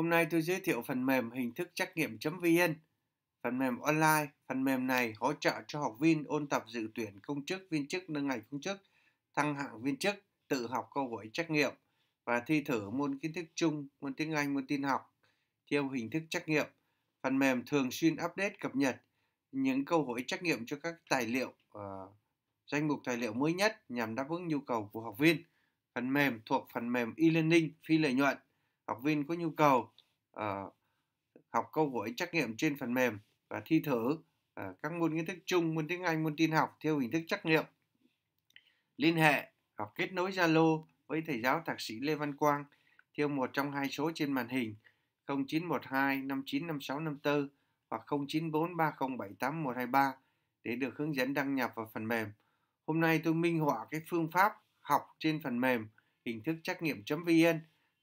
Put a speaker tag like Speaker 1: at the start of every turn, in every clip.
Speaker 1: Hôm nay tôi giới thiệu phần mềm hình thức trắc nghiệm.vn. Phần mềm online, phần mềm này hỗ trợ cho học viên ôn tập dự tuyển công chức, viên chức, nâng ngành công chức, thăng hạng viên chức, tự học câu hỏi trắc nghiệm và thi thử môn kiến thức chung, môn tiếng Anh, môn tin học theo hình thức trắc nghiệm. Phần mềm thường xuyên update cập nhật những câu hỏi trắc nghiệm cho các tài liệu ờ, danh mục tài liệu mới nhất nhằm đáp ứng nhu cầu của học viên. Phần mềm thuộc phần mềm e-learning phi lợi nhuận. Học viên có nhu cầu Ờ, học câu hỏi trắc nghiệm trên phần mềm và thi thử uh, các môn kiến thức chung, môn tiếng Anh, môn tin học theo hình thức trắc nghiệm. Liên hệ hoặc kết nối Zalo với thầy giáo thạc sĩ Lê Văn Quang theo một trong hai số trên màn hình 0912 595654 hoặc 0943078123 để được hướng dẫn đăng nhập vào phần mềm. Hôm nay tôi minh họa cái phương pháp học trên phần mềm hình thức trắc nghiệm.vn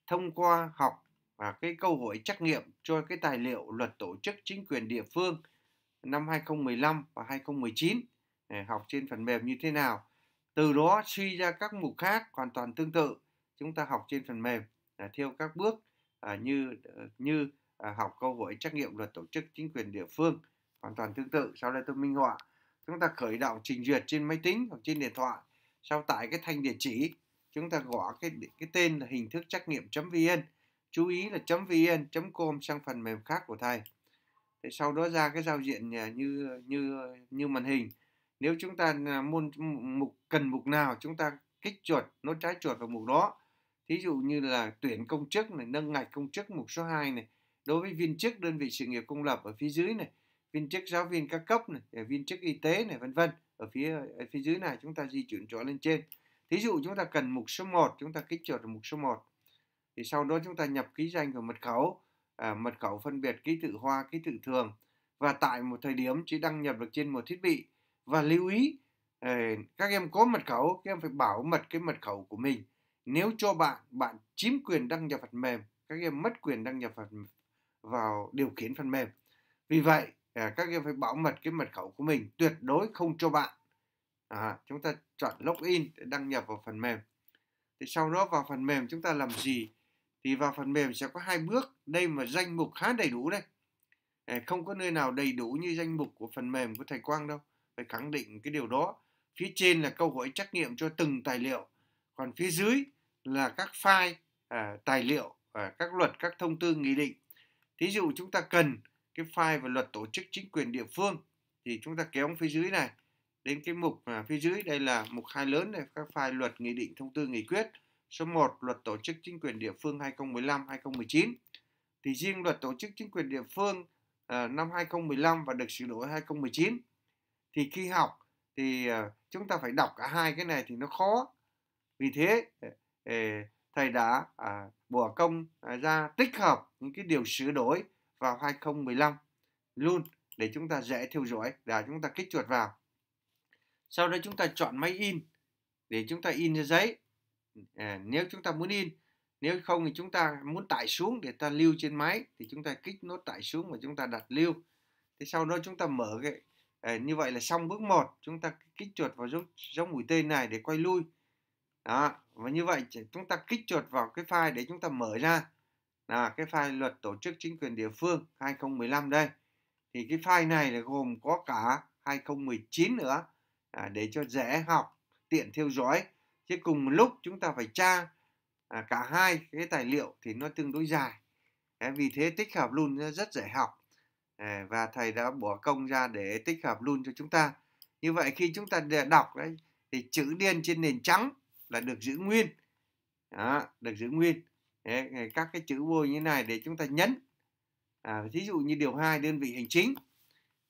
Speaker 1: thông qua học và cái câu hỏi trắc nghiệm cho cái tài liệu luật tổ chức chính quyền địa phương năm 2015 và 2019 để học trên phần mềm như thế nào. Từ đó suy ra các mục khác hoàn toàn tương tự chúng ta học trên phần mềm là theo các bước à, như ờ, như à, học câu hỏi trắc nghiệm luật tổ chức chính quyền địa phương hoàn toàn tương tự. Sau đây tôi minh họa chúng ta khởi động trình duyệt trên máy tính hoặc trên điện thoại sau tải cái thanh địa chỉ chúng ta gõ cái cái tên là hình thức trắc nghiệm.vn chú ý là .vn .com sang phần mềm khác của thầy thì sau đó ra cái giao diện à, như như như màn hình nếu chúng ta à, môn mục cần mục nào chúng ta kích chuột nốt trái chuột vào mục đó thí dụ như là tuyển công chức này nâng ngạch công chức mục số 2 này đối với viên chức đơn vị sự nghiệp công lập ở phía dưới này viên chức giáo viên các cấp này à, viên chức y tế này vân vân ở phía ở phía dưới này chúng ta di chuyển chỗ lên trên thí dụ chúng ta cần mục số 1 chúng ta kích chuột vào mục số 1 thì sau đó chúng ta nhập ký danh và mật khẩu à, mật khẩu phân biệt ký tự hoa ký tự thường và tại một thời điểm chỉ đăng nhập được trên một thiết bị và lưu ý ờ, các em có mật khẩu các em phải bảo mật cái mật khẩu của mình nếu cho bạn bạn chiếm quyền đăng nhập phần mềm các em mất quyền đăng nhập phần vào điều khiển phần mềm vì vậy à, các em phải bảo mật cái mật khẩu của mình tuyệt đối không cho bạn à, chúng ta chọn login để đăng nhập vào phần mềm thì sau đó vào phần mềm chúng ta làm gì thì vào phần mềm sẽ có hai bước đây mà danh mục khá đầy đủ đây không có nơi nào đầy đủ như danh mục của phần mềm của thầy Quang đâu phải khẳng định cái điều đó phía trên là câu hỏi trắc nghiệm cho từng tài liệu còn phía dưới là các file à, tài liệu à, các luật các thông tư nghị định thí dụ chúng ta cần cái file về luật tổ chức chính quyền địa phương thì chúng ta kéo phía dưới này đến cái mục à, phía dưới đây là mục hai lớn này các file luật nghị định thông tư nghị quyết số 1 Luật Tổ chức Chính quyền địa phương 2015-2019. Thì riêng Luật Tổ chức Chính quyền địa phương uh, năm 2015 và được sửa đổi 2019 thì khi học thì uh, chúng ta phải đọc cả hai cái này thì nó khó. Vì thế ờ, thầy đã uh, à, bỏ công uh, ra tích hợp những cái điều sửa đổi vào 2015 luôn để chúng ta dễ theo dõi để chúng ta kích chuột vào. Sau đó chúng ta chọn máy in để chúng ta in ra giấy À, nếu chúng ta muốn in nếu không thì chúng ta muốn tải xuống để ta lưu trên máy thì chúng ta kích nốt tải xuống và chúng ta đặt lưu thế sau đó chúng ta mở cái à, như vậy là xong bước 1 chúng ta kích chuột vào dấu dấu mũi tên này để quay lui đó và như vậy chúng ta kích chuột vào cái file để chúng ta mở ra là cái file luật tổ chức chính quyền địa phương 2015 đây thì cái file này là gồm có cả 2019 nữa à, để cho dễ học tiện theo dõi chứ cùng một lúc chúng ta phải tra à, cả hai cái tài liệu thì nó tương đối dài à, vì thế tích hợp luôn rất dễ học à, và thầy đã bỏ công ra để tích hợp luôn cho chúng ta như vậy khi chúng ta đọc đấy thì chữ điên trên nền trắng là được giữ nguyên đó, được giữ nguyên đấy, các cái chữ bôi như này để chúng ta nhấn à, thí dụ như điều hai đơn vị hành chính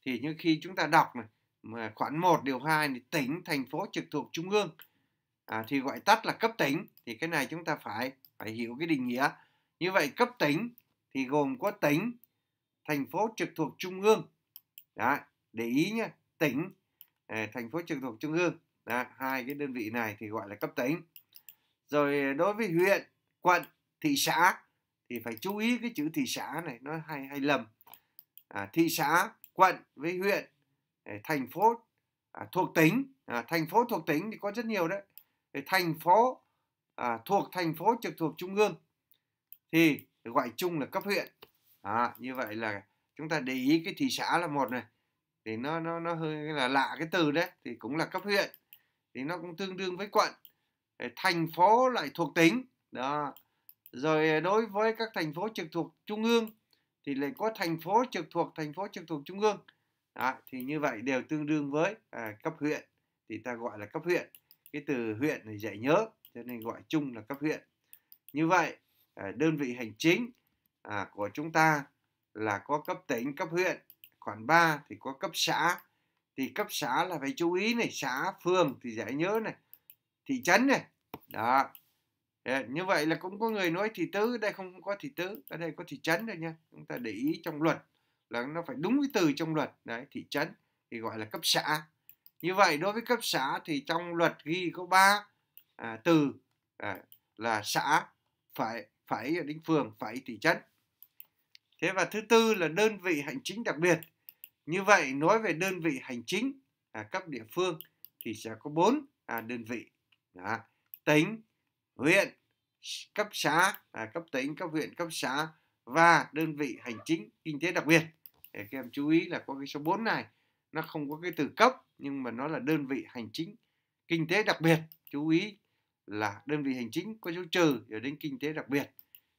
Speaker 1: thì như khi chúng ta đọc này, mà khoản 1 điều 2 thì tỉnh thành phố trực thuộc trung ương à, thì gọi tắt là cấp tỉnh thì cái này chúng ta phải phải hiểu cái định nghĩa như vậy cấp tỉnh thì gồm có tỉnh thành phố trực thuộc trung ương đó, để ý nhé tỉnh ờ, thành phố trực thuộc trung ương đó, hai cái đơn vị này thì gọi là cấp tỉnh rồi ờ, đối với huyện quận thị xã thì phải chú ý cái chữ thị xã này nó hay hay lầm à, thị xã quận với huyện ờ, thành phố à, thuộc tỉnh à, thành phố thuộc tỉnh thì có rất nhiều đấy thành phố à, thuộc thành phố trực thuộc trung ương thì gọi chung là cấp huyện à, như vậy là chúng ta để ý cái thị xã là một này thì nó nó nó hơi là lạ cái từ đấy thì cũng là cấp huyện thì nó cũng tương đương với quận thành phố lại thuộc tỉnh đó rồi đối với các thành phố trực thuộc trung ương thì lại có thành phố trực thuộc thành phố trực thuộc trung ương đó, thì như vậy đều tương đương với à, cấp huyện thì ta gọi là cấp huyện cái từ huyện này dễ nhớ cho nên gọi chung là cấp huyện như vậy à, đơn vị hành chính à, của chúng ta là có cấp tỉnh cấp huyện khoản 3 thì có cấp xã thì cấp xã là phải chú ý này xã phường thì dễ nhớ này thị trấn này đó như vậy là cũng có người nói thị tứ đây không có thị tứ ở đây có thị trấn rồi nha chúng ta để ý trong luật là nó phải đúng với từ trong luật đấy thị trấn thì gọi là cấp xã như vậy đối với cấp xã thì trong luật ghi có ba à, từ à, là xã phải phải đến phường phải thị trấn thế và thứ tư là đơn vị hành chính đặc biệt như vậy nói về đơn vị hành chính à, cấp địa phương thì sẽ có bốn à, đơn vị Đó. tỉnh huyện cấp xã à, cấp tỉnh cấp huyện cấp xã và đơn vị hành chính kinh tế đặc biệt để các em chú ý là có cái số 4 này nó không có cái từ cấp nhưng mà nó là đơn vị hành chính kinh tế đặc biệt chú ý là đơn vị hành chính có dấu trừ rồi đến kinh tế đặc biệt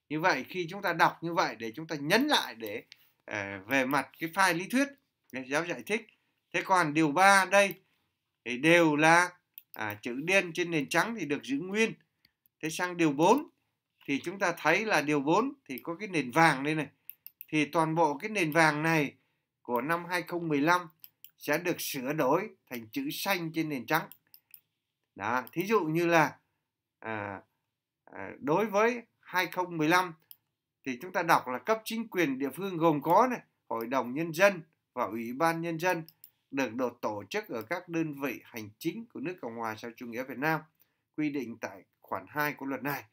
Speaker 1: như vậy khi chúng ta đọc như vậy để chúng ta nhấn lại để uh, về mặt cái file lý thuyết để giáo giải thích thế còn điều 3 đây thì đều là à, chữ đen trên nền trắng thì được giữ nguyên thế sang điều 4 thì chúng ta thấy là điều 4 thì có cái nền vàng đây này thì toàn bộ cái nền vàng này của năm 2015 sẽ được sửa đổi thành chữ xanh trên nền trắng đó thí dụ như là à, à, đối với 2015 thì chúng ta đọc là cấp chính quyền địa phương gồm có này, hội đồng nhân dân và ủy ban nhân dân được đột tổ chức ở các đơn vị hành chính của nước Cộng hòa xã hội chủ nghĩa Việt Nam quy định tại khoản 2 của luật này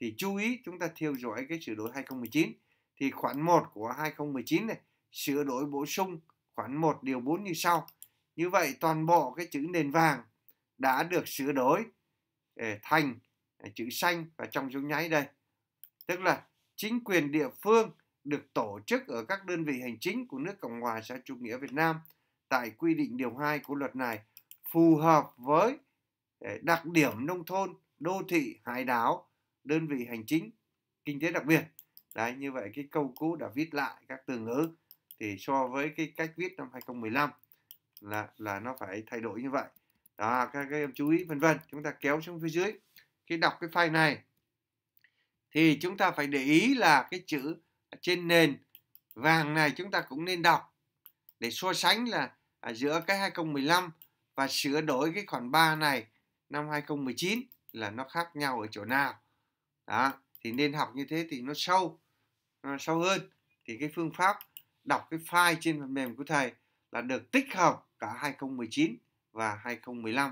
Speaker 1: thì chú ý chúng ta theo dõi cái sửa đổi 2019 thì khoản 1 của 2019 này sửa đổi bổ sung khoản 1 điều 4 như sau. Như vậy toàn bộ cái chữ nền vàng đã được sửa đổi ờ, thành ờ, chữ xanh và trong dấu nháy đây. Tức là chính quyền địa phương được tổ chức ở các đơn vị hành chính của nước Cộng hòa xã chủ nghĩa Việt Nam tại quy định điều 2 của luật này phù hợp với ờ, đặc điểm nông thôn, đô thị, hải đảo, đơn vị hành chính, kinh tế đặc biệt. Đấy, như vậy cái câu cũ đã viết lại các từ ngữ thì so với cái cách viết năm 2015 là là nó phải thay đổi như vậy đó các, các em chú ý vân vân chúng ta kéo xuống phía dưới khi đọc cái file này thì chúng ta phải để ý là cái chữ trên nền vàng này chúng ta cũng nên đọc để so sánh là à, giữa cái 2015 và sửa đổi cái khoản 3 này năm 2019 là nó khác nhau ở chỗ nào đó thì nên học như thế thì nó sâu nó sâu hơn thì cái phương pháp đọc cái file trên phần mềm của thầy là được tích hợp cả 2019 và 2015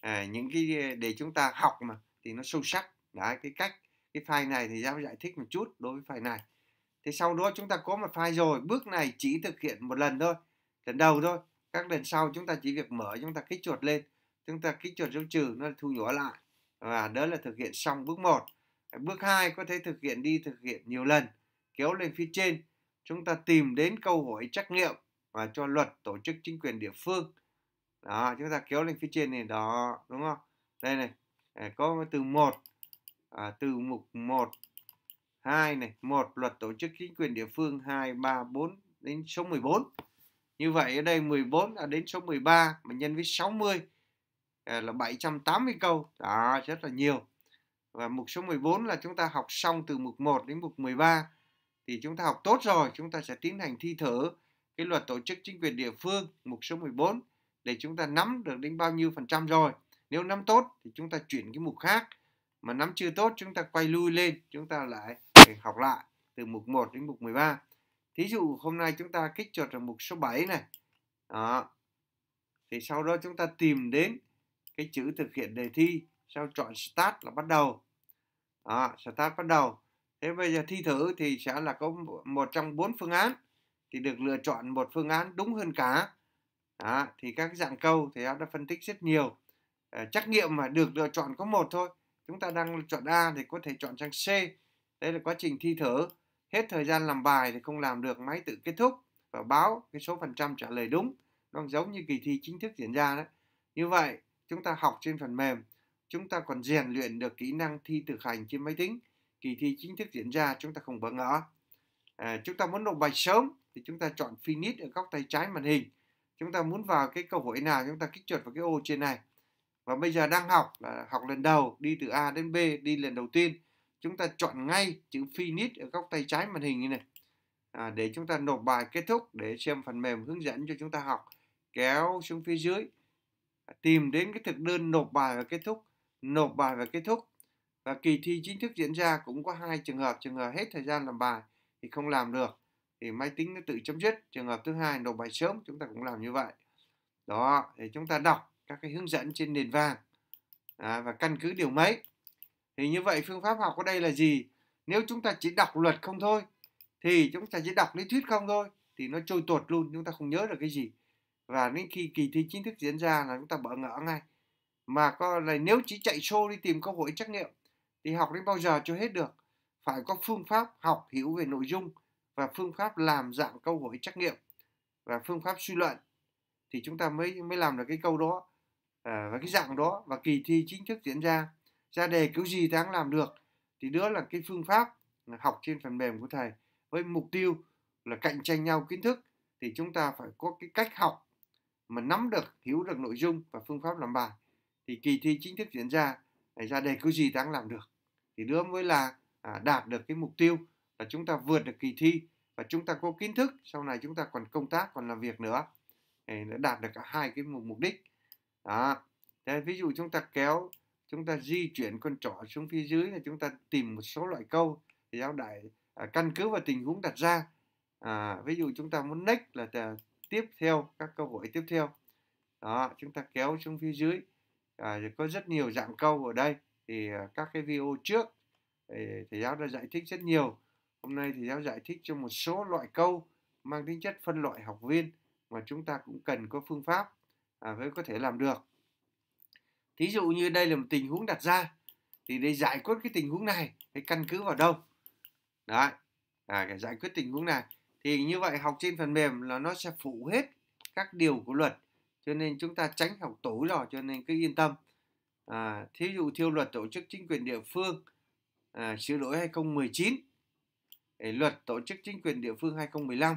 Speaker 1: à, ờ, những cái ờ, để chúng ta học mà thì nó sâu sắc đấy cái cách cái file này thì giáo giải thích một chút đối với file này thì sau đó chúng ta có một file rồi bước này chỉ thực hiện một lần thôi lần đầu thôi các lần sau chúng ta chỉ việc mở chúng ta kích chuột lên chúng ta kích chuột dấu trừ nó thu nhỏ lại và đó là thực hiện xong bước 1 bước 2 có thể thực hiện đi thực hiện nhiều lần kéo lên phía trên chúng ta tìm đến câu hỏi trắc nghiệm và cho luật tổ chức chính quyền địa phương đó chúng ta kéo lên phía trên này đó đúng không đây này à, có từ một à, từ mục 1 2 này 1 luật tổ chức chính quyền địa phương 2 3 4 đến số 14 như vậy ở đây 14 là đến số 13 mà nhân với 60 à, là 780 câu đó rất là nhiều và mục số 14 là chúng ta học xong từ mục 1 đến mục 13 thì chúng ta học tốt rồi chúng ta sẽ tiến hành thi thử cái luật tổ chức chính quyền địa phương mục số 14 để chúng ta nắm được đến bao nhiêu phần trăm rồi nếu nắm tốt thì chúng ta chuyển cái mục khác mà nắm chưa tốt chúng ta quay lui lên chúng ta lại học lại từ mục 1 đến mục 13 thí dụ hôm nay chúng ta kích chuột ở mục số 7 này đó thì sau đó chúng ta tìm đến cái chữ thực hiện đề thi sau chọn start là bắt đầu đó, start bắt đầu thế bây giờ thi thử thì sẽ là có một trong bốn phương án thì được lựa chọn một phương án đúng hơn cả đó, thì các dạng câu thì đã phân tích rất nhiều à, trắc nghiệm mà được lựa chọn có một thôi chúng ta đang chọn A thì có thể chọn sang C đây là quá trình thi thử hết thời gian làm bài thì không làm được máy tự kết thúc và báo cái số phần trăm trả lời đúng nó giống như kỳ thi chính thức diễn ra đấy như vậy chúng ta học trên phần mềm chúng ta còn rèn luyện được kỹ năng thi thực hành trên máy tính kỳ thi chính thức diễn ra chúng ta không bỡ ngỡ. À, chúng ta muốn nộp bài sớm thì chúng ta chọn finish ở góc tay trái màn hình. Chúng ta muốn vào cái câu hỏi nào chúng ta kích chuột vào cái ô trên này. Và bây giờ đang học là học lần đầu, đi từ A đến B, đi lần đầu tiên. Chúng ta chọn ngay chữ finish ở góc tay trái màn hình như này. À, để chúng ta nộp bài kết thúc để xem phần mềm hướng dẫn cho chúng ta học. Kéo xuống phía dưới, tìm đến cái thực đơn nộp bài và kết thúc. Nộp bài và kết thúc và kỳ thi chính thức diễn ra cũng có hai trường hợp trường hợp hết thời gian làm bài thì không làm được thì máy tính nó tự chấm dứt trường hợp thứ hai nộp bài sớm chúng ta cũng làm như vậy đó thì chúng ta đọc các cái hướng dẫn trên nền vàng à, và căn cứ điều mấy thì như vậy phương pháp học ở đây là gì nếu chúng ta chỉ đọc luật không thôi thì chúng ta chỉ đọc lý thuyết không thôi thì nó trôi tuột luôn chúng ta không nhớ được cái gì và đến khi kỳ thi chính thức diễn ra là chúng ta bỡ ngỡ ngay mà có là nếu chỉ chạy show đi tìm cơ hội trắc nghiệm thì học đến bao giờ cho hết được phải có phương pháp học hiểu về nội dung và phương pháp làm dạng câu hỏi trắc nghiệm và phương pháp suy luận thì chúng ta mới mới làm được cái câu đó à, và cái dạng đó và kỳ thi chính thức diễn ra ra đề kiểu gì ta cũng làm được thì đó là cái phương pháp học trên phần mềm của thầy với mục tiêu là cạnh tranh nhau kiến thức thì chúng ta phải có cái cách học mà nắm được hiểu được nội dung và phương pháp làm bài thì kỳ thi chính thức diễn ra để à, ra đề cứu gì tháng làm được thì đó mới là à, đạt được cái mục tiêu là chúng ta vượt được kỳ thi và chúng ta có kiến thức sau này chúng ta còn công tác còn làm việc nữa để đạt được cả hai cái mục, mục đích đó Thế, ví dụ chúng ta kéo chúng ta di chuyển con trỏ xuống phía dưới là chúng ta tìm một số loại câu thì giáo đại à, căn cứ vào tình huống đặt ra à, ví dụ chúng ta muốn next là ta tiếp theo các câu hỏi tiếp theo đó chúng ta kéo xuống phía dưới à, có rất nhiều dạng câu ở đây thì à, các cái video trước thì thầy giáo đã giải thích rất nhiều hôm nay thầy giáo giải thích cho một số loại câu mang tính chất phân loại học viên mà chúng ta cũng cần có phương pháp à, mới có thể làm được thí dụ như đây là một tình huống đặt ra thì để giải quyết cái tình huống này phải căn cứ vào đâu đấy à, để giải quyết tình huống này thì như vậy học trên phần mềm là nó sẽ phụ hết các điều của luật cho nên chúng ta tránh học tối rồi cho nên cứ yên tâm à, thí dụ thiêu luật tổ chức chính quyền địa phương à, sửa đổi 2019 luật tổ chức chính quyền địa phương 2015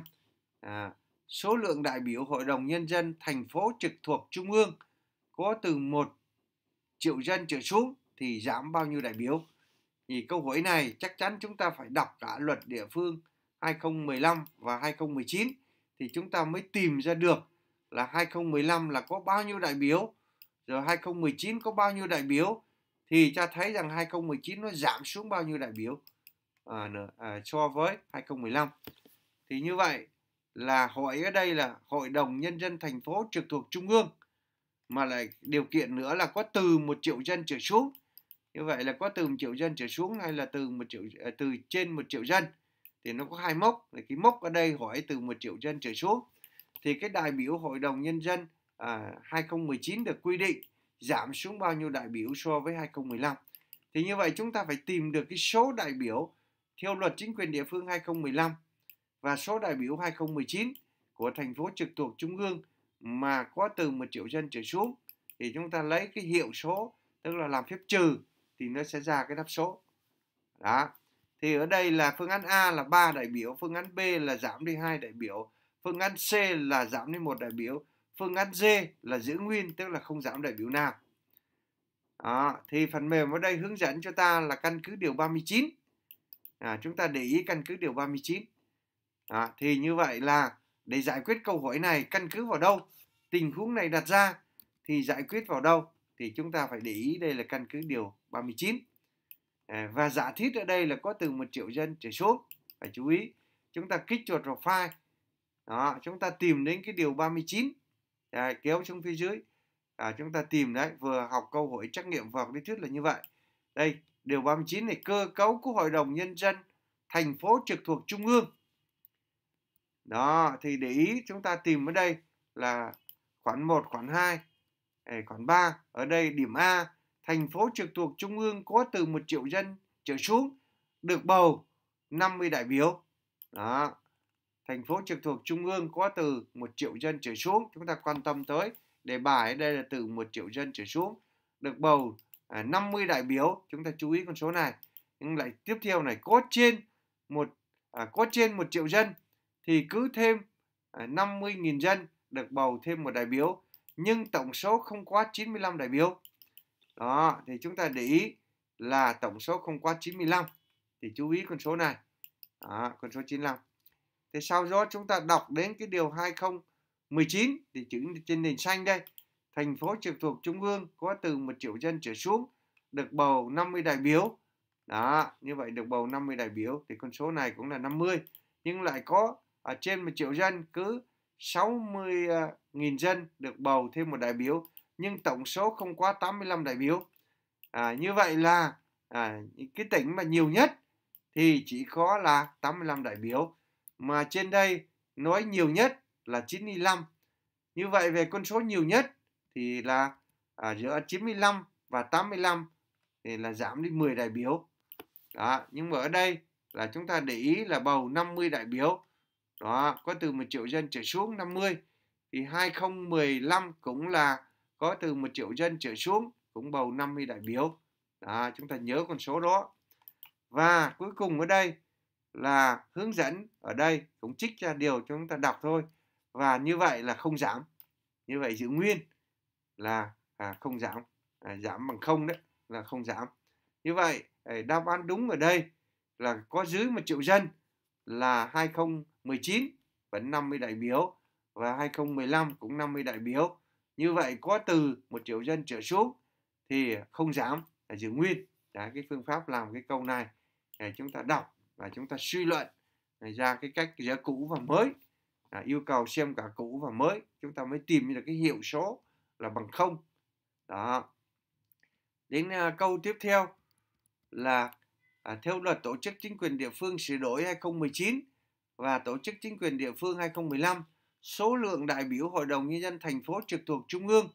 Speaker 1: à, số lượng đại biểu hội đồng nhân dân thành phố trực thuộc trung ương có từ 1 triệu dân trở xuống thì giảm bao nhiêu đại biểu thì câu hỏi này chắc chắn chúng ta phải đọc cả luật địa phương 2015 và 2019 thì chúng ta mới tìm ra được là 2015 là có bao nhiêu đại biểu rồi 2019 có bao nhiêu đại biểu thì ta thấy rằng 2019 nó giảm xuống bao nhiêu đại biểu à, à, so với 2015 thì như vậy là hội ở đây là hội đồng nhân dân thành phố trực thuộc trung ương mà lại điều kiện nữa là có từ một triệu dân trở xuống như vậy là có từ một triệu dân trở xuống hay là từ một triệu à, từ trên một triệu dân thì nó có hai mốc thì cái mốc ở đây hỏi từ một triệu dân trở xuống thì cái đại biểu hội đồng nhân dân à, 2019 được quy định giảm xuống bao nhiêu đại biểu so với 2015. Thì như vậy chúng ta phải tìm được cái số đại biểu theo luật chính quyền địa phương 2015 và số đại biểu 2019 của thành phố trực thuộc trung ương mà có từ 1 triệu dân trở xuống thì chúng ta lấy cái hiệu số tức là làm phép trừ thì nó sẽ ra cái đáp số. Đó. Thì ở đây là phương án A là 3 đại biểu, phương án B là giảm đi 2 đại biểu, phương án C là giảm đi một đại biểu, Phương án D là giữ nguyên tức là không giảm đại biểu nào. Đó, thì phần mềm ở đây hướng dẫn cho ta là căn cứ điều 39. À, chúng ta để ý căn cứ điều 39. À, thì như vậy là để giải quyết câu hỏi này căn cứ vào đâu? Tình huống này đặt ra thì giải quyết vào đâu? Thì chúng ta phải để ý đây là căn cứ điều 39. À, và giả thiết ở đây là có từ 1 triệu dân trở xuống. Phải chú ý. Chúng ta kích chuột vào file. Đó, chúng ta tìm đến cái điều 39 Đấy, kéo xuống phía dưới à, chúng ta tìm đấy vừa học câu hỏi trắc nghiệm vào lý thuyết là như vậy đây điều 39 này cơ cấu của hội đồng nhân dân thành phố trực thuộc trung ương đó thì để ý chúng ta tìm ở đây là khoản 1 khoản 2 khoản 3 ở đây điểm A thành phố trực thuộc trung ương có từ 1 triệu dân trở xuống được bầu 50 đại biểu đó thành phố trực thuộc trung ương có từ 1 triệu dân trở xuống chúng ta quan tâm tới đề bài đây là từ 1 triệu dân trở xuống được bầu à, 50 đại biểu chúng ta chú ý con số này nhưng lại tiếp theo này có trên một à, có trên một triệu dân thì cứ thêm à, 50.000 dân được bầu thêm một đại biểu nhưng tổng số không quá 95 đại biểu đó thì chúng ta để ý là tổng số không quá 95 thì chú ý con số này đó, con số 95 Thế sau đó chúng ta đọc đến cái điều 2019 thì chữ trên nền xanh đây. Thành phố trực thuộc Trung ương có từ một triệu dân trở xuống được bầu 50 đại biểu. Đó, như vậy được bầu 50 đại biểu thì con số này cũng là 50. Nhưng lại có ở trên một triệu dân cứ 60.000 à, dân được bầu thêm một đại biểu. Nhưng tổng số không quá 85 đại biểu. À, như vậy là à, cái tỉnh mà nhiều nhất thì chỉ có là 85 đại biểu mà trên đây nói nhiều nhất là 95. Như vậy về con số nhiều nhất thì là à, giữa 95 và 85 thì là giảm đi 10 đại biểu. Đó, nhưng mà ở đây là chúng ta để ý là bầu 50 đại biểu. Đó, có từ 1 triệu dân trở xuống 50 thì 2015 cũng là có từ 1 triệu dân trở xuống cũng bầu 50 đại biểu. Đó, chúng ta nhớ con số đó. Và cuối cùng ở đây là hướng dẫn ở đây cũng trích ra điều cho chúng ta đọc thôi và như vậy là không giảm như vậy giữ nguyên là à, không giảm à, giảm bằng không đấy là không giảm như vậy à, đáp án đúng ở đây là có dưới một triệu dân là 2019 vẫn 50 đại biểu và 2015 cũng 50 đại biểu như vậy có từ một triệu dân trở xuống thì không giảm là giữ nguyên Đấy, cái phương pháp làm cái câu này để chúng ta đọc và chúng ta suy luận ra cái cách giữa cũ và mới à, yêu cầu xem cả cũ và mới chúng ta mới tìm được cái hiệu số là bằng không đó đến uh, câu tiếp theo là à, theo luật tổ chức chính quyền địa phương sửa đổi 2019 và tổ chức chính quyền địa phương 2015 số lượng đại biểu hội đồng nhân dân thành phố trực thuộc trung ương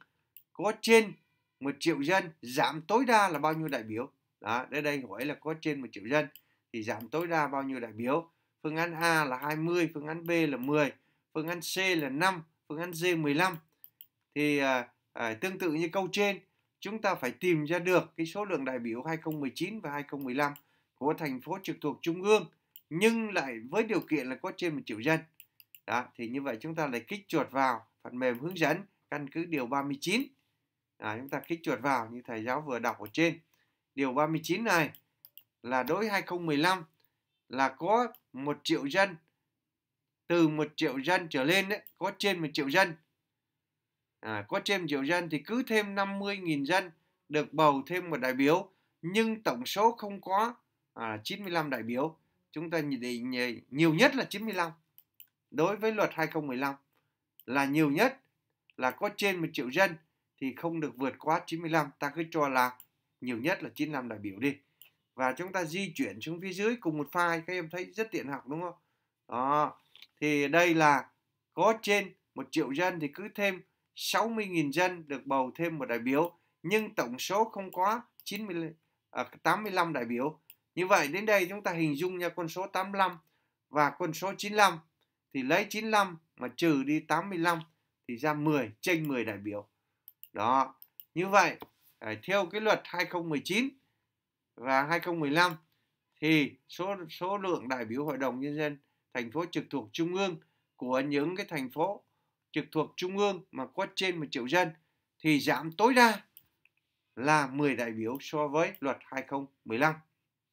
Speaker 1: có trên một triệu dân giảm tối đa là bao nhiêu đại biểu đó đây đây hỏi là có trên một triệu dân thì giảm tối đa bao nhiêu đại biểu. Phương án A là 20, phương án B là 10, phương án C là 5, phương án D 15. Thì à, à, tương tự như câu trên, chúng ta phải tìm ra được cái số lượng đại biểu 2019 và 2015 của thành phố trực thuộc trung ương nhưng lại với điều kiện là có trên một triệu dân. Đó, thì như vậy chúng ta lại kích chuột vào phần mềm hướng dẫn căn cứ điều 39. À, chúng ta kích chuột vào như thầy giáo vừa đọc ở trên. Điều 39 này là đối 2015 là có 1 triệu dân từ 1 triệu dân trở lên đấy, có trên 1 triệu dân à, có trên 1 triệu dân thì cứ thêm 50.000 dân được bầu thêm một đại biểu nhưng tổng số không có à, 95 đại biểu chúng ta nhìn định nhiều nhất là 95 đối với luật 2015 là nhiều nhất là có trên 1 triệu dân thì không được vượt quá 95 ta cứ cho là nhiều nhất là 95 đại biểu đi và chúng ta di chuyển xuống phía dưới cùng một file các em thấy rất tiện học đúng không đó thì đây là có trên một triệu dân thì cứ thêm 60.000 dân được bầu thêm một đại biểu nhưng tổng số không quá 90 à, 85 đại biểu như vậy đến đây chúng ta hình dung nha con số 85 và con số 95 thì lấy 95 mà trừ đi 85 thì ra 10 trên 10 đại biểu đó như vậy à, theo cái luật 2019 và 2015 thì số số lượng đại biểu Hội đồng nhân dân thành phố trực thuộc trung ương của những cái thành phố trực thuộc trung ương mà có trên một triệu dân thì giảm tối đa là 10 đại biểu so với luật 2015.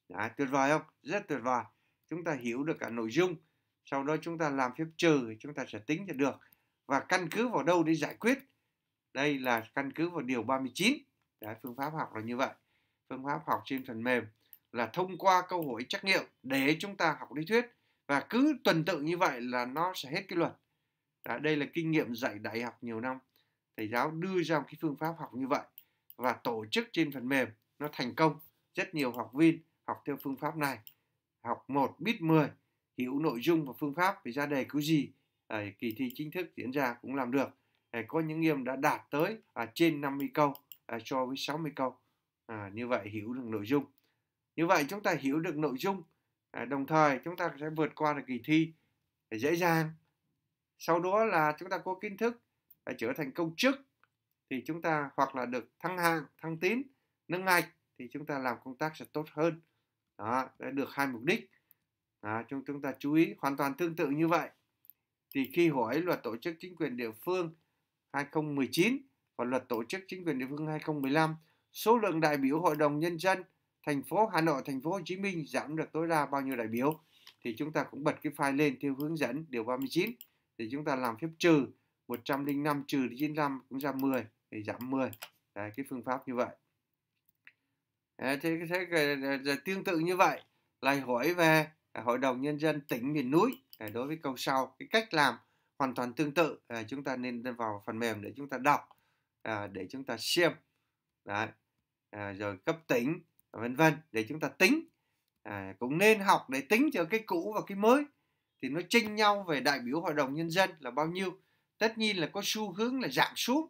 Speaker 1: Đã, tuyệt vời không? Rất tuyệt vời. Chúng ta hiểu được cả nội dung, sau đó chúng ta làm phép trừ chúng ta sẽ tính được và căn cứ vào đâu để giải quyết. Đây là căn cứ vào điều 39. Đấy, phương pháp học là như vậy phương pháp học trên phần mềm là thông qua câu hỏi trắc nghiệm để chúng ta học lý thuyết và cứ tuần tự như vậy là nó sẽ hết cái luật Đó, đây là kinh nghiệm dạy đại học nhiều năm thầy giáo đưa ra một cái phương pháp học như vậy và tổ chức trên phần mềm nó thành công rất nhiều học viên học theo phương pháp này học 1 biết 10 hiểu nội dung và phương pháp về ra đề cứ gì à, kỳ thi chính thức diễn ra cũng làm được à, có những em đã đạt tới à, trên 50 câu à, so với 60 câu à, như vậy hiểu được nội dung như vậy chúng ta hiểu được nội dung à, đồng thời chúng ta sẽ vượt qua được kỳ thi dễ dàng sau đó là chúng ta có kiến thức à, trở thành công chức thì chúng ta hoặc là được thăng hạng thăng tín nâng ngạch thì chúng ta làm công tác sẽ tốt hơn đó để được hai mục đích đó, chúng chúng ta chú ý hoàn toàn tương tự như vậy thì khi hỏi luật tổ chức chính quyền địa phương 2019 và luật tổ chức chính quyền địa phương 2015 số lượng đại biểu Hội đồng Nhân dân thành phố Hà Nội, thành phố Hồ Chí Minh giảm được tối đa bao nhiêu đại biểu thì chúng ta cũng bật cái file lên theo hướng dẫn điều 39 thì chúng ta làm phép trừ 105 trừ 95 cũng ra 10 thì giảm 10 đấy cái phương pháp như vậy thế, thế, thế ờ, ờ, tương tự như vậy lại hỏi về Hội đồng Nhân dân tỉnh miền núi à, đối với câu sau cái cách làm hoàn toàn tương tự chúng ta nên vào phần mềm để chúng ta đọc à, để chúng ta xem đấy à, rồi cấp tỉnh vân vân để chúng ta tính à, cũng nên học để tính cho cái cũ và cái mới thì nó chênh nhau về đại biểu hội đồng nhân dân là bao nhiêu tất nhiên là có xu hướng là giảm xuống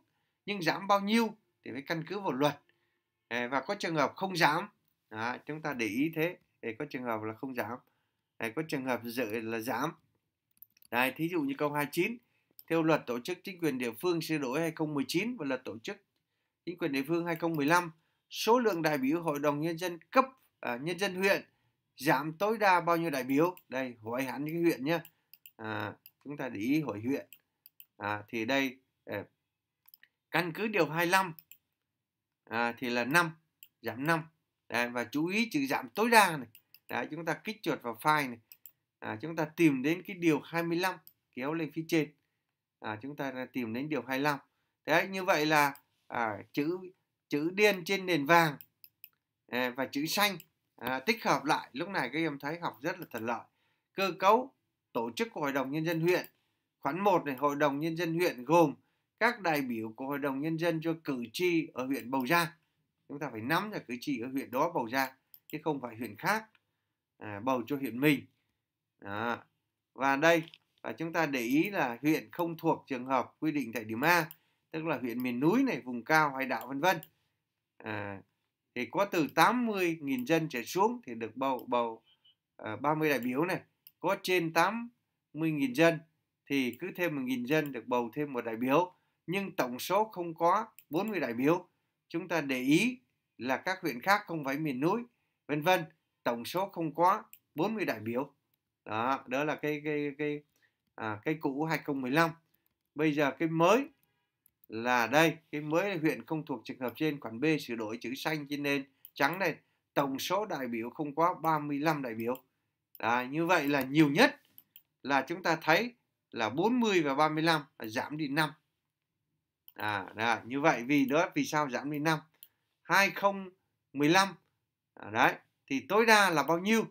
Speaker 1: nhưng giảm bao nhiêu thì phải căn cứ vào luật à, và có trường hợp không giảm à, chúng ta để ý thế để có trường hợp là không giảm à, có trường hợp dự là giảm Đấy, thí dụ như câu 29 theo luật tổ chức chính quyền địa phương sửa đổi 2019 và luật tổ chức chính quyền địa phương 2015 số lượng đại biểu hội đồng nhân dân cấp uh, nhân dân huyện giảm tối đa bao nhiêu đại biểu đây hội hẳn những huyện nhé à, chúng ta để ý hội huyện à, thì đây uh, căn cứ điều 25 à, thì là 5 giảm 5 Đấy, và chú ý chữ giảm tối đa này Đấy, chúng ta kích chuột vào file này à, chúng ta tìm đến cái điều 25 kéo lên phía trên à, chúng ta tìm đến điều 25 Đấy, như vậy là à, chữ chữ điên trên nền vàng à, và chữ xanh à, tích hợp lại lúc này các em thấy học rất là thuận lợi cơ cấu tổ chức của hội đồng nhân dân huyện khoản 1 này hội đồng nhân dân huyện gồm các đại biểu của hội đồng nhân dân cho cử tri ở huyện bầu ra chúng ta phải nắm là cử tri ở huyện đó bầu ra chứ không phải huyện khác à, bầu cho huyện mình đó. và đây và chúng ta để ý là huyện không thuộc trường hợp quy định tại điểm a tức là huyện miền núi này vùng cao hải đảo vân vân à, thì có từ 80.000 dân trở xuống thì được bầu bầu à, ờ, 30 đại biểu này có trên 80.000 dân thì cứ thêm 1.000 dân được bầu thêm một đại biểu nhưng tổng số không có 40 đại biểu chúng ta để ý là các huyện khác không phải miền núi vân vân tổng số không có 40 đại biểu đó đó là cái cái cái à, cái cũ 2015 bây giờ cái mới là đây cái mới huyện không thuộc trường hợp trên khoản B sửa đổi chữ xanh trên nên trắng này tổng số đại biểu không quá 35 đại biểu à, như vậy là nhiều nhất là chúng ta thấy là 40 và 35 là giảm đi 5 à, à như vậy vì đó vì sao giảm đi 5 2015 à, đấy thì tối đa là bao nhiêu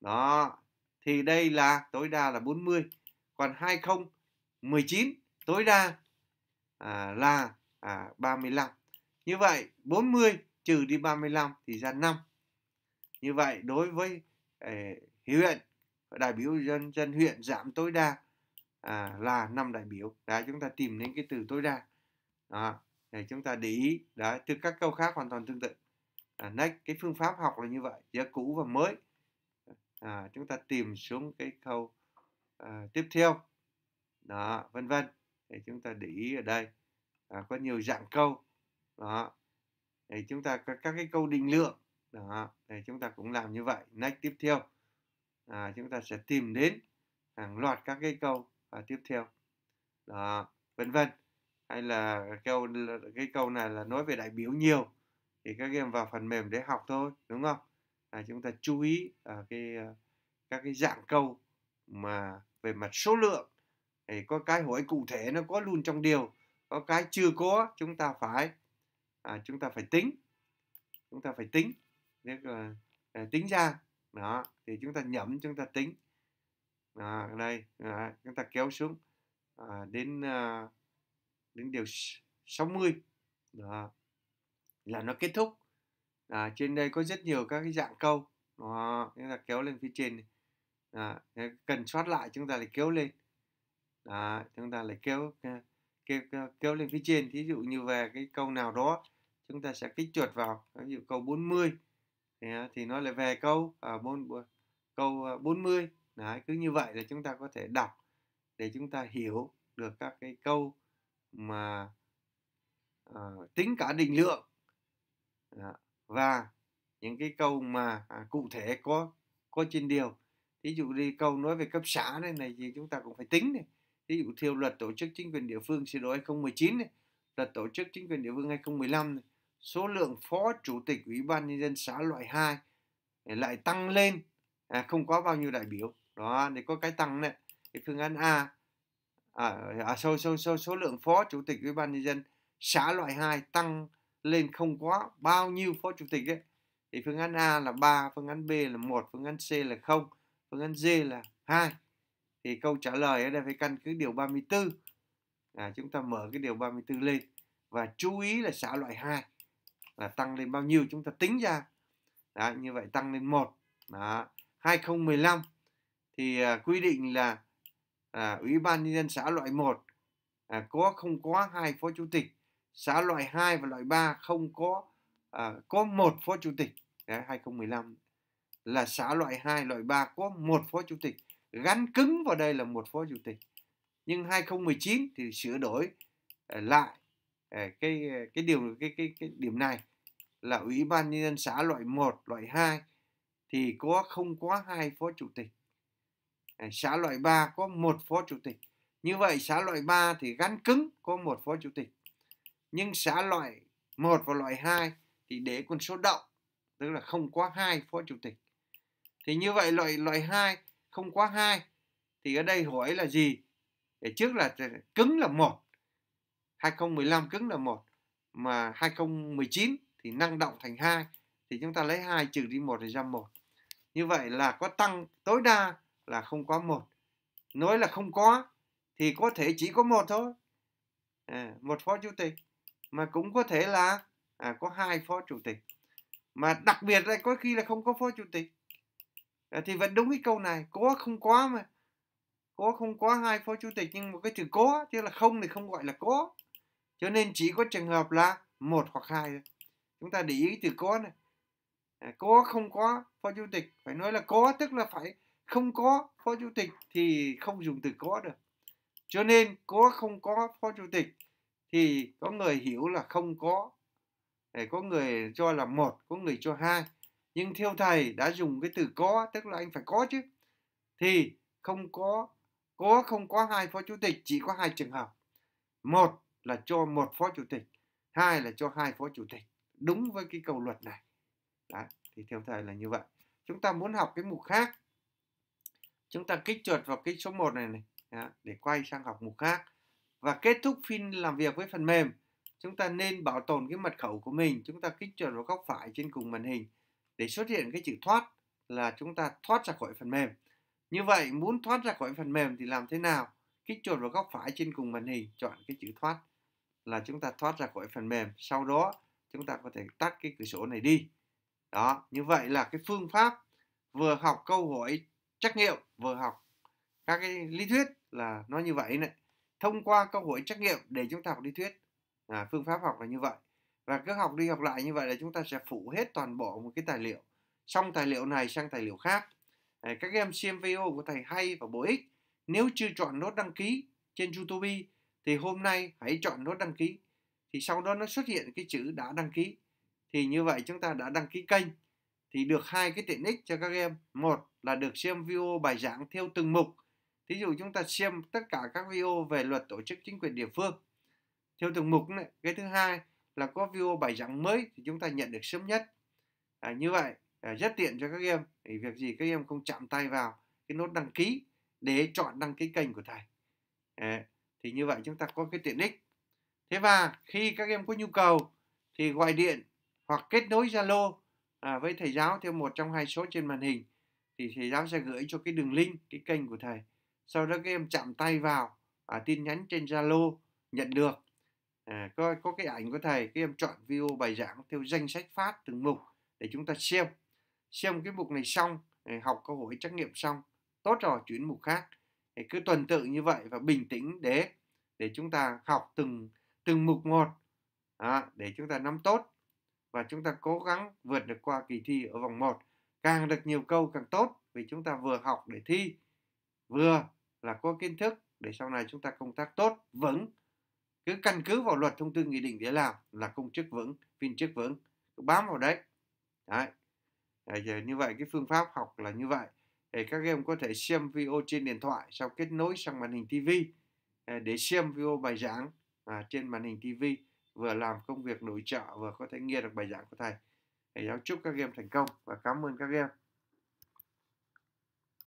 Speaker 1: đó thì đây là tối đa là 40 còn 2019 tối đa à, là à, 35. Như vậy 40 trừ đi 35 thì ra 5. Như vậy đối với eh, huyện đại biểu dân dân huyện giảm tối đa à, là 5 đại biểu. đã chúng ta tìm đến cái từ tối đa. Đó, để chúng ta để ý đấy từ các câu khác hoàn toàn tương tự. À, next cái phương pháp học là như vậy, giữa cũ và mới. À, chúng ta tìm xuống cái câu à, tiếp theo. Đó, vân vân thì chúng ta để ý ở đây à, có nhiều dạng câu đó thì chúng ta có các cái câu định lượng đó thì chúng ta cũng làm như vậy next tiếp theo à, chúng ta sẽ tìm đến hàng loạt các cái câu à, tiếp theo đó vân vân hay là câu cái câu này là nói về đại biểu nhiều thì các em vào phần mềm để học thôi đúng không à, chúng ta chú ý à, cái à, các cái dạng câu mà về mặt số lượng thì có cái hỏi cụ thể nó có luôn trong điều có cái chưa có chúng ta phải à, chúng ta phải tính chúng ta phải tính nếu à, tính ra đó thì chúng ta nhẩm chúng ta tính đó, đây đó, chúng ta kéo xuống à, đến à, đến điều 60 đó, là nó kết thúc à, trên đây có rất nhiều các cái dạng câu đó, chúng ta kéo lên phía trên đó, cần soát lại chúng ta lại kéo lên Đấy, à, chúng ta lại kéo kéo, kéo lên phía trên thí dụ như về cái câu nào đó chúng ta sẽ kích chuột vào ví dụ câu 40 thì, à, thì nó lại về câu à, bốn, câu 40 à, Đấy, cứ như vậy là chúng ta có thể đọc để chúng ta hiểu được các cái câu mà à, tính cả định lượng à, và những cái câu mà à, cụ thể có có trên điều ví dụ đi câu nói về cấp xã này này thì chúng ta cũng phải tính này ví dụ theo luật tổ chức chính quyền địa phương sửa đổi 2019 này, luật tổ chức chính quyền địa phương 2015 này, số lượng phó chủ tịch ủy ban nhân dân xã loại 2 lại tăng lên à, không có bao nhiêu đại biểu đó để có cái tăng này cái phương án A à, à số, số, số, số lượng phó chủ tịch ủy ban nhân dân xã loại 2 tăng lên không quá bao nhiêu phó chủ tịch ấy thì phương án A là 3, phương án B là 1, phương án C là 0, phương án D là 2 thì câu trả lời ở đây phải căn cứ điều 34 à, chúng ta mở cái điều 34 lên và chú ý là xã loại 2 là tăng lên bao nhiêu chúng ta tính ra Đó, như vậy tăng lên 1 Đó. 2015 thì à, quy định là à, ủy ban nhân dân xã loại 1 à, có không có hai phó chủ tịch xã loại 2 và loại 3 không có à, có một phó chủ tịch Đấy, 2015 là xã loại 2 loại 3 có một phó chủ tịch gắn cứng vào đây là một phó chủ tịch nhưng 2019 thì sửa đổi ờ, lại ờ, cái ờ, cái điều cái cái cái điểm này là ủy ban nhân dân xã loại 1, loại 2 thì có không quá hai phó chủ tịch. Xã loại 3 có một phó chủ tịch. Như vậy xã loại 3 thì gắn cứng có một phó chủ tịch. Nhưng xã loại 1 và loại 2 thì để con số động, tức là không quá hai phó chủ tịch. Thì như vậy loại loại 2 không quá hai thì ở đây hỏi là gì để trước là cứng là một 2015 cứng là một mà 2019 thì năng động thành hai thì chúng ta lấy hai trừ đi một thì ra một như vậy là có tăng tối đa là không có một nói là không có thì có thể chỉ có một thôi à, một phó chủ tịch mà cũng có thể là à, có hai phó chủ tịch mà đặc biệt là có khi là không có phó chủ tịch à, thì vẫn đúng cái câu này có không có mà có không có hai phó chủ tịch nhưng một cái từ có chứ là không thì không gọi là có cho nên chỉ có trường hợp là một hoặc hai thôi chúng ta để ý từ có này à, có không có phó chủ tịch phải nói là có tức là phải không có phó chủ tịch thì không dùng từ có được cho nên có không có phó chủ tịch thì có người hiểu là không có để ờ, có người cho là một có người cho hai nhưng theo thầy đã dùng cái từ có tức là anh phải có chứ thì không có có không có hai phó chủ tịch chỉ có hai trường hợp một là cho một phó chủ tịch hai là cho hai phó chủ tịch đúng với cái cầu luật này Đấy, thì theo thầy là như vậy chúng ta muốn học cái mục khác chúng ta kích chuột vào cái số 1 này này Đó, để quay sang học mục khác và kết thúc phiên làm việc với phần mềm chúng ta nên bảo tồn cái mật khẩu của mình chúng ta kích chuột vào góc phải trên cùng màn hình để xuất hiện cái chữ thoát là chúng ta thoát ra khỏi phần mềm. Như vậy muốn thoát ra khỏi phần mềm thì làm thế nào? Kích chuột vào góc phải trên cùng màn hình, chọn cái chữ thoát là chúng ta thoát ra khỏi phần mềm. Sau đó chúng ta có thể tắt cái cửa sổ này đi. Đó, như vậy là cái phương pháp vừa học câu hỏi trắc nghiệm, vừa học các cái lý thuyết là nó như vậy này. Thông qua câu hỏi trắc nghiệm để chúng ta học lý thuyết. À, phương pháp học là như vậy và cứ học đi học lại như vậy là chúng ta sẽ phủ hết toàn bộ một cái tài liệu xong tài liệu này sang tài liệu khác các em xem video của thầy hay và bổ ích nếu chưa chọn nốt đăng ký trên youtube thì hôm nay hãy chọn nốt đăng ký thì sau đó nó xuất hiện cái chữ đã đăng ký thì như vậy chúng ta đã đăng ký kênh thì được hai cái tiện ích cho các em một là được xem video bài giảng theo từng mục thí dụ chúng ta xem tất cả các video về luật tổ chức chính quyền địa phương theo từng mục này cái thứ hai là có video bài giảng mới thì chúng ta nhận được sớm nhất à, như vậy à, rất tiện cho các em thì việc gì các em không chạm tay vào cái nốt đăng ký để chọn đăng ký kênh của thầy à, thì như vậy chúng ta có cái tiện ích thế và khi các em có nhu cầu thì gọi điện hoặc kết nối zalo à, với thầy giáo theo một trong hai số trên màn hình thì thầy giáo sẽ gửi cho cái đường link cái kênh của thầy sau đó các em chạm tay vào à, tin nhắn trên zalo nhận được à, có, có cái ảnh của thầy các em chọn video bài giảng theo danh sách phát từng mục để chúng ta xem xem cái mục này xong à, học câu hỏi trắc nghiệm xong tốt rồi chuyển mục khác thì cứ tuần tự như vậy và bình tĩnh để để chúng ta học từng từng mục một à, để chúng ta nắm tốt và chúng ta cố gắng vượt được qua kỳ thi ở vòng 1 càng được nhiều câu càng tốt vì chúng ta vừa học để thi vừa là có kiến thức để sau này chúng ta công tác tốt vững cứ căn cứ vào luật thông tư nghị định để làm là công chức vững viên chức vững cứ bám vào đấy đấy Đấy, như vậy cái phương pháp học là như vậy để các em có thể xem video trên điện thoại sau kết nối sang màn hình TV à, để xem video bài giảng à, trên màn hình TV vừa làm công việc nội trợ vừa có thể nghe được bài giảng của thầy. thầy giáo chúc các em thành công và cảm ơn các em